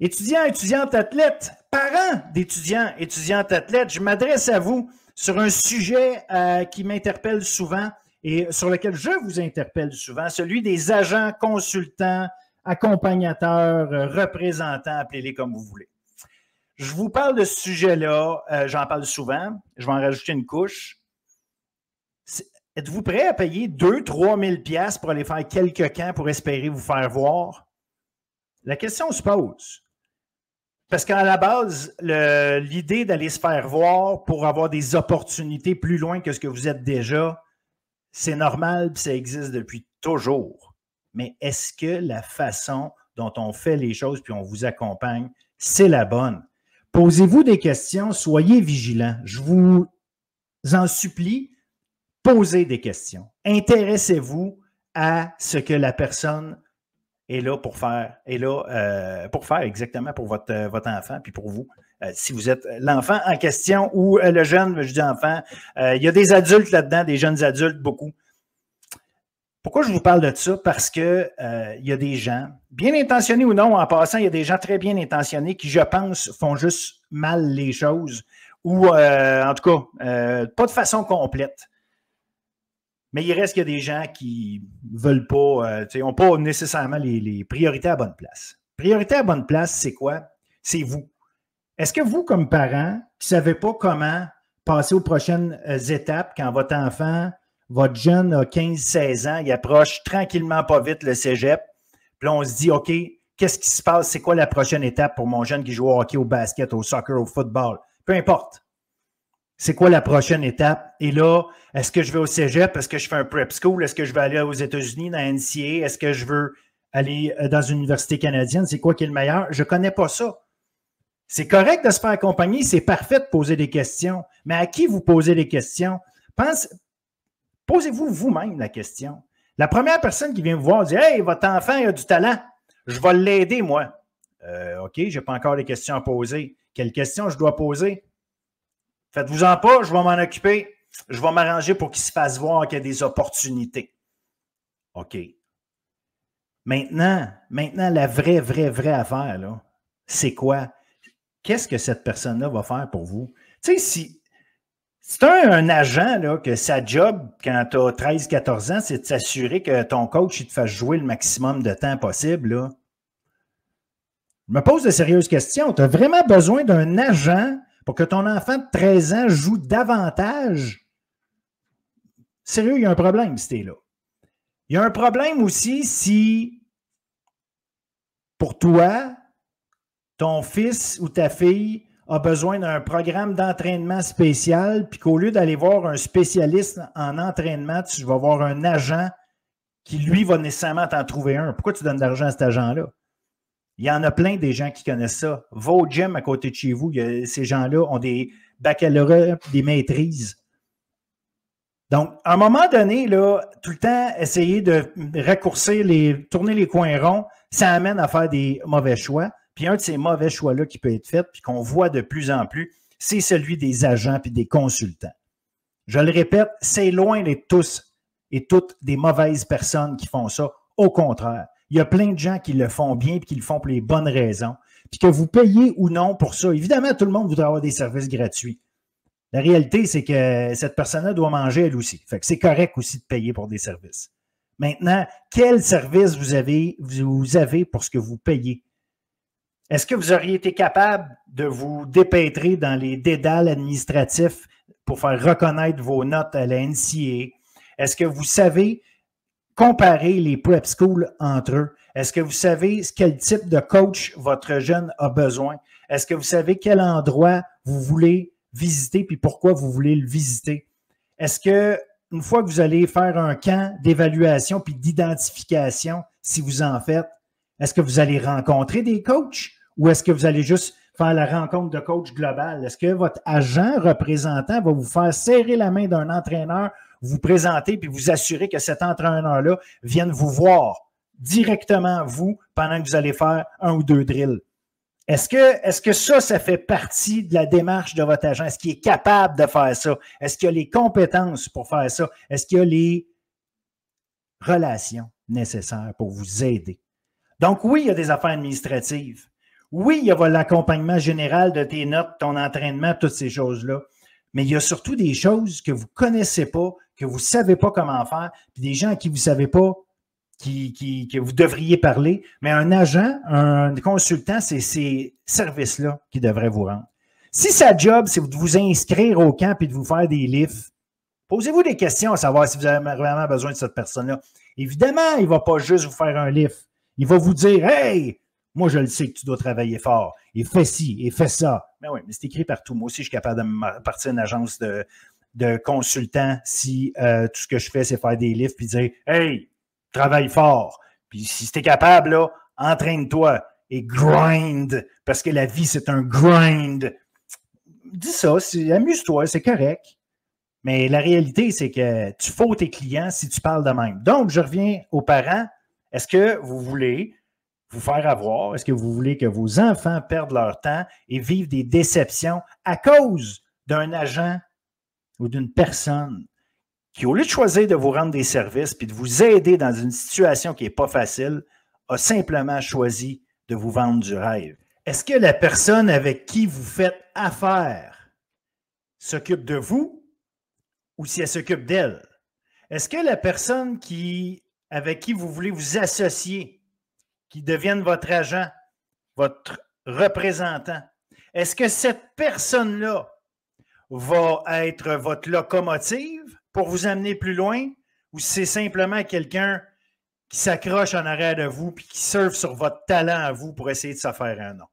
Étudiants, étudiantes, athlètes, parents d'étudiants, étudiantes, athlètes, je m'adresse à vous sur un sujet euh, qui m'interpelle souvent et sur lequel je vous interpelle souvent, celui des agents, consultants, accompagnateurs, euh, représentants, appelez-les comme vous voulez. Je vous parle de ce sujet-là, euh, j'en parle souvent, je vais en rajouter une couche. Êtes-vous prêt à payer 2-3 000 pour aller faire quelques camps pour espérer vous faire voir? La question se pose. Parce qu'à la base, l'idée d'aller se faire voir pour avoir des opportunités plus loin que ce que vous êtes déjà, c'est normal, ça existe depuis toujours. Mais est-ce que la façon dont on fait les choses puis on vous accompagne, c'est la bonne? Posez-vous des questions, soyez vigilants. Je vous en supplie, posez des questions. Intéressez-vous à ce que la personne est là pour faire, et là, euh, pour faire exactement pour votre, euh, votre enfant puis pour vous. Euh, si vous êtes l'enfant en question ou le jeune, je dis enfant, il y a des adultes là-dedans, des jeunes adultes, beaucoup. Pourquoi je vous parle de ça? Parce que il y a des gens, bien intentionnés ou non, en passant, il y a des gens très bien intentionnés qui, je pense, font juste mal les choses ou, en tout cas, pas de façon complète. Mais il reste qu'il y des gens qui veulent pas, euh, n'ont pas nécessairement les, priorités à bonne place. Priorité à bonne place, c'est quoi? C'est vous. Est-ce que vous, comme parents, qui ne savez pas comment passer aux prochaines euh, étapes quand votre enfant, votre jeune a 15-16 ans, il approche tranquillement pas vite le cégep, puis on se dit, OK, qu'est-ce qui se passe? C'est quoi la prochaine étape pour mon jeune qui joue au hockey, au basket, au soccer, au football? Peu importe c'est quoi la prochaine étape? Et là, est-ce que je vais au cégep? Est-ce que je fais un prep school? Est-ce que je vais aller aux États-Unis, dans NCA? Est-ce que je veux aller euh, dans une université canadienne? C'est quoi qui est le meilleur? Je ne connais pas ça. C'est correct de se faire accompagner, c'est parfait de poser des questions. Mais à qui vous posez des questions? Pense, posez-vous vous-même la question. La première personne qui vient vous voir dit Hey, votre enfant a du talent, je vais l'aider, moi. Euh, OK, je n'ai pas encore des questions à poser. Quelles questions je dois poser? Faites-vous-en pas, je vais m'en occuper. Je vais m'arranger pour qu'il se fasse voir qu'il y a des opportunités. OK. Maintenant, maintenant, la vraie, vraie, vraie affaire, c'est quoi? Qu'est-ce que cette personne-là va faire pour vous? Tu sais, si, c'est un, un, agent là, que sa job, quand tu as 13-14 ans, c'est de s'assurer que ton coach il te fasse jouer le maximum de temps possible. Je me pose de sérieuses questions. Tu as vraiment besoin d'un agent pour que ton enfant de 13 ans joue davantage, sérieux, il y a un problème si là. Il y a un problème aussi si, pour toi, ton fils ou ta fille a besoin d'un programme d'entraînement spécial, puis qu'au lieu d'aller voir un spécialiste en entraînement, tu vas voir un agent qui, lui, va nécessairement t'en trouver un. Pourquoi tu donnes de l'argent à cet agent-là? Il y en a plein des gens qui connaissent ça. Va gym à côté de chez vous. ces gens-là ont des baccalauréats, des maîtrises. Donc, à un moment donné, là, tout le temps, essayer de raccourcir les, tourner les coins ronds, ça amène à faire des mauvais choix. Puis un de ces mauvais choix-là qui peut être fait, puis qu'on voit de plus en plus, c'est celui des agents puis des consultants. Je le répète, c'est loin les tous et toutes des mauvaises personnes qui font ça. Au contraire, il y a plein de gens qui le font bien et qui le font pour les bonnes raisons. Puis que vous payez ou non pour ça. Évidemment, tout le monde voudrait avoir des services gratuits. La réalité, c'est que cette personne-là doit manger elle aussi. Fait que c'est correct aussi de payer pour des services. Maintenant, quel service vous avez, vous avez pour ce que vous payez? Est-ce que vous auriez été capable de vous dépêtrer dans les dédales administratifs pour faire reconnaître vos notes à la NCA? Est-ce que vous savez comparer les prep schools entre eux. Est-ce que vous savez quel type de coach votre jeune a besoin? Est-ce que vous savez quel endroit vous voulez visiter puis pourquoi vous voulez le visiter? Est-ce que une fois que vous allez faire un camp d'évaluation puis d'identification, si vous en faites, est-ce que vous allez rencontrer des coachs ou est-ce que vous allez juste faire la rencontre de coach global? Est-ce que votre agent représentant va vous faire serrer la main d'un entraîneur vous présenter puis vous assurer que cet entraîneur-là vienne vous voir directement vous pendant que vous allez faire un ou deux drills. Est-ce que, est que ça, ça fait partie de la démarche de votre agent? Est-ce qu'il est capable de faire ça? Est-ce qu'il a les compétences pour faire ça? Est-ce qu'il a les relations nécessaires pour vous aider? Donc oui, il y a des affaires administratives. Oui, il y a l'accompagnement général de tes notes, ton entraînement, toutes ces choses-là. Mais il y a surtout des choses que vous ne connaissez pas, que vous ne savez pas comment faire, puis des gens à qui vous ne savez pas que vous devriez parler, mais un agent, un consultant, c'est ces services-là qui devraient vous rendre. Si sa job, c'est de vous inscrire au camp et de vous faire des livres, posez-vous des questions à savoir si vous avez vraiment besoin de cette personne-là. Évidemment, il ne va pas juste vous faire un livre. Il va vous dire Hey, moi, je le sais que tu dois travailler fort. Et fais ci, et fais ça. Mais ben oui, mais c'est écrit partout. Moi aussi, je suis capable de partir d'une agence de, de consultant si euh, tout ce que je fais, c'est faire des livres puis dire Hey, travaille fort. Puis si tu es capable, entraîne-toi et grind, parce que la vie, c'est un grind. Dis ça, amuse-toi, c'est correct. Mais la réalité, c'est que tu faut tes clients si tu parles de même. Donc, je reviens aux parents. Est-ce que vous voulez vous faire avoir? Est-ce que vous voulez que vos enfants perdent leur temps et vivent des déceptions à cause d'un agent ou d'une personne qui, au lieu de choisir de vous rendre des services puis de vous aider dans une situation qui n'est pas facile, a simplement choisi de vous vendre du rêve. Est-ce que la personne avec qui vous faites affaire s'occupe de vous ou si elle s'occupe d'elle? Est-ce que la personne qui, avec qui vous voulez vous associer, qui devienne votre agent, votre représentant, est-ce que cette personne-là va être votre locomotive pour vous amener plus loin ou c'est simplement quelqu'un qui s'accroche en arrière de vous puis qui surfe sur votre talent à vous pour essayer de s'affaire un nom?